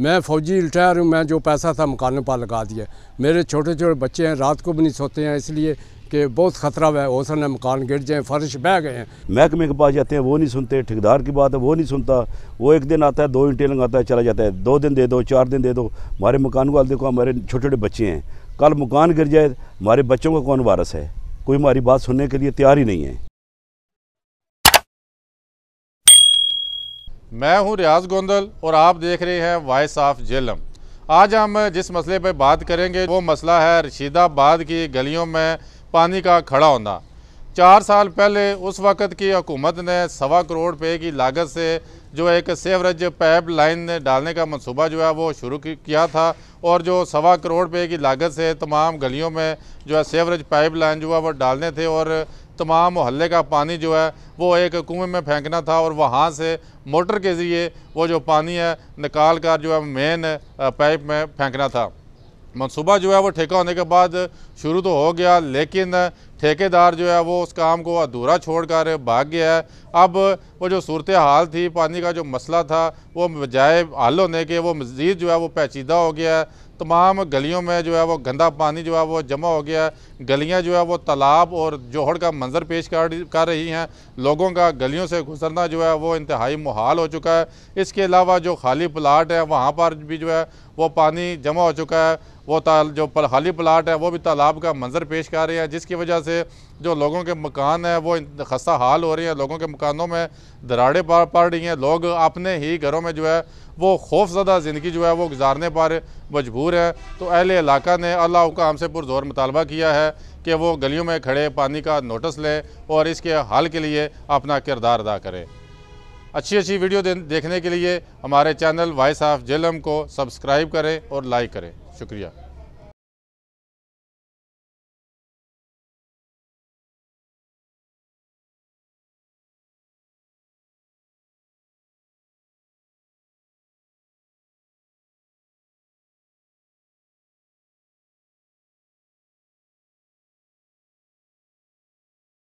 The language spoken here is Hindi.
मैं फ़ौजी रिटायर हूँ मैं जो पैसा था मकानों पर लगा दिया मेरे छोटे छोटे बच्चे हैं रात को भी नहीं सोते हैं इसलिए कि बहुत ख़तरा हुआ है हो सकता मकान गिर जाए फर्श बह गए हैं महकमे के पास जाते हैं वो नहीं सुनते ठेकेदार की बात है वो नहीं सुनता वो एक दिन आता है दो इंटे लगाता है चला जाता है दो दिन दे दो चार दिन दे दो हमारे मकान वाले देखो हमारे छोटे छोटे बच्चे हैं कल मकान गिर जाए हमारे बच्चों का कौन वारस है कोई हमारी बात सुनने के लिए तैयार ही नहीं है मैं हूं रियाज गोंदल और आप देख रहे हैं वॉइस ऑफ जेलम आज हम जिस मसले पर बात करेंगे वो मसला है रशीदाबाद की गलियों में पानी का खड़ा होना चार साल पहले उस वक़्त की हुकूमत ने सवा करोड़ रुपये की लागत से जो एक सेवरेज पाइप लाइन डालने का मनसूबा जो है वो शुरू किया था और जो सवा करोड़ रुपये की लागत से तमाम गलियों में जो है सेवरेज पाइप लाइन जो है वो डालने थे और तमाम मोहल्ले का पानी जो है वो एक कुएं में फेंकना था और वहाँ से मोटर के ज़रिए वो जो पानी है निकाल कर जो है मेन पाइप में फेंकना था मनसूबा जो है वो ठेका होने के बाद शुरू तो हो गया लेकिन ठेकेदार जो है वो उस काम को अधूरा छोड़ कर भाग गया है अब वो जो सूरत हाल थी पानी का जो मसला था वो बजाय हल होने के वो मज़ीद जो है वो पैचीदा हो गया है तमाम गलियों में जो है वो गंदा पानी जो है वो जमा हो गया है गलियाँ जो है वो तालाब और जोहड़ का मंजर पेश कर कर रही हैं लोगों का गलियों से गुजरना जो है वो इंतहाई मुहाल हो चुका है इसके अलावा जो खाली प्लाट है वहाँ पर भी जो है वो पानी जमा हो चुका है वो ताल जो खाली प्लाट है वो भी तालाब का मंजर पेश कर रहे हैं जिसकी वजह से से जो लोगों के मकान हैं वो खस्ता हाल हो रही हैं लोगों के मकानों में दराड़े पड़ रही हैं लोग अपने ही घरों में जो है वो खौफजदा ज़िंदगी जो है वो गुजारने पर मजबूर है तो अहल इलाका ने अल्लाह हुकाम से पुरजोर मुतालबा किया है कि वो गलियों में खड़े पानी का नोटिस लें और इसके हल के लिए अपना किरदार अदा करें अच्छी अच्छी वीडियो देखने के लिए हमारे चैनल वॉइस ऑफ जेलम को सब्सक्राइब करें और लाइक करें शुक्रिया